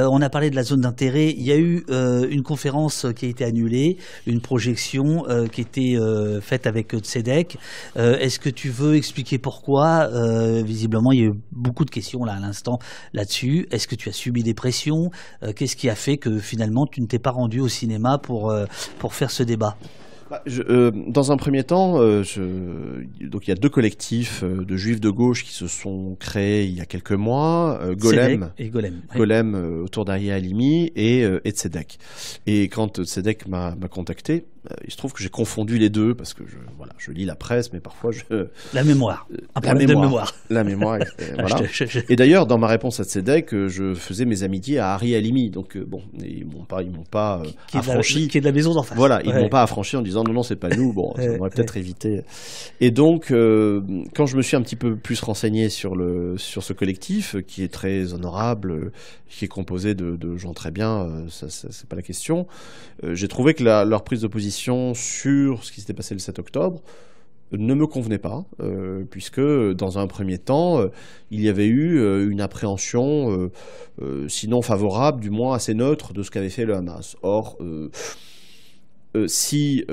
Euh, on a parlé de la zone d'intérêt. Il y a eu euh, une conférence euh, qui a été annulée, une projection qui qui était faite avec CEDEC. Est-ce que tu veux expliquer pourquoi Visiblement, il y a eu beaucoup de questions là à l'instant là-dessus. Est-ce que tu as subi des pressions Qu'est-ce qui a fait que finalement tu ne t'es pas rendu au cinéma pour faire ce débat bah, euh, dans un premier temps, euh, donc il y a deux collectifs euh, de juifs de gauche qui se sont créés il y a quelques mois, Golem et Golem, autour d'Ariel Alimi et, et Tzedek. Et quand Tzedek m'a contacté, euh, il se trouve que j'ai confondu les deux parce que je, voilà, je lis la presse, mais parfois je. La mémoire. Euh, un la mémoire, de mémoire. La mémoire. Et d'ailleurs, dans ma réponse à Tzedek, euh, je faisais mes amitiés à Harry Alimi. Donc, bon, ils m'ont ils m'ont pas affranchi. qui est de la maison d'en face. Voilà, ils ne m'ont pas affranchi en disant non, non, c'est pas nous. Bon, ça aurait peut-être évité Et donc, quand je me suis un petit peu plus renseigné sur, le, sur ce collectif, qui est très honorable, qui est composé de, gens très bien, ça, ça c'est pas la question, j'ai trouvé que leur prise de position sur ce qui s'était passé le 7 octobre ne me convenait pas, euh, puisque dans un premier temps, euh, il y avait eu euh, une appréhension, sinon favorable, du moins assez neutre, de ce qu'avait fait le Hamas. Or, si,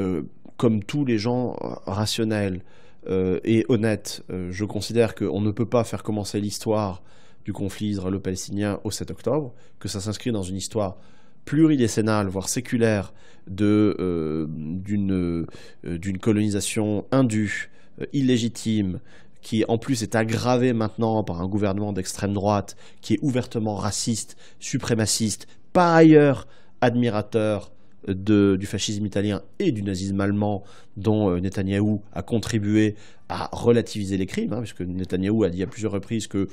comme tous les gens rationnels et honnêtes, je considère qu'on ne peut pas faire commencer l'histoire du conflit israélo-palestinien au 7 octobre, que ça s'inscrit dans une histoire pluridécennale, voire séculaire, euh, euh, d'une colonisation indue, euh, illégitime, qui en plus est aggravée maintenant par un gouvernement d'extrême droite qui est ouvertement raciste, suprémaciste, par ailleurs admirateur du fascisme italien et du nazisme allemand dont Netanyahou a contribué à relativiser les crimes, hein, puisque Netanyahou a dit à plusieurs reprises que,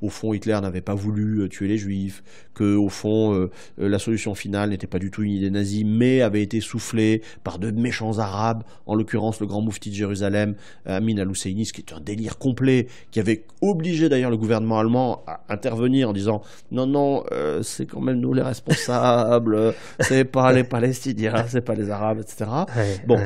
au fond, Hitler n'avait pas voulu euh, tuer les Juifs, que, au fond, euh, euh, la solution finale n'était pas du tout une idée nazie, mais avait été soufflée par de méchants Arabes, en l'occurrence le grand moufti de Jérusalem, Amin al-Husseini, ce qui est un délire complet, qui avait obligé d'ailleurs le gouvernement allemand à intervenir en disant non, non, c'est quand même nous les responsables, c'est pas les Palestiniens, c'est pas les Arabes, etc. bon.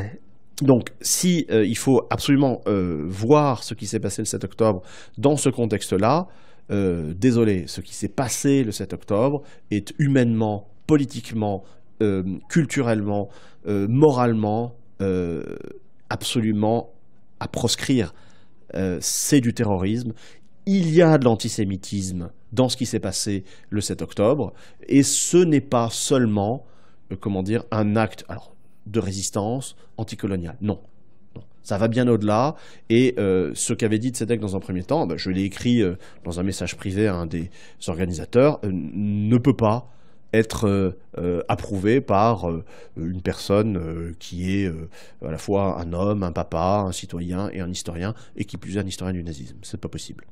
Donc, si euh, il faut absolument euh, voir ce qui s'est passé le 7 octobre dans ce contexte-là, euh, désolé, ce qui s'est passé le 7 octobre est humainement, politiquement, euh, culturellement, moralement, absolument à proscrire. C'est du terrorisme. Il y a de l'antisémitisme dans ce qui s'est passé le 7 octobre, et ce n'est pas seulement, comment dire, un acte de résistance anticoloniale. Non. Ça va bien au-delà. Et euh, ce qu'avait dit Tzedek dans un premier temps, ben, je l'ai écrit euh, dans un message privé à un des organisateurs, euh, ne peut pas être approuvé par une personne qui est à la fois un homme, un papa, un citoyen et un historien, et qui plus est un historien du nazisme. ce n'est pas possible.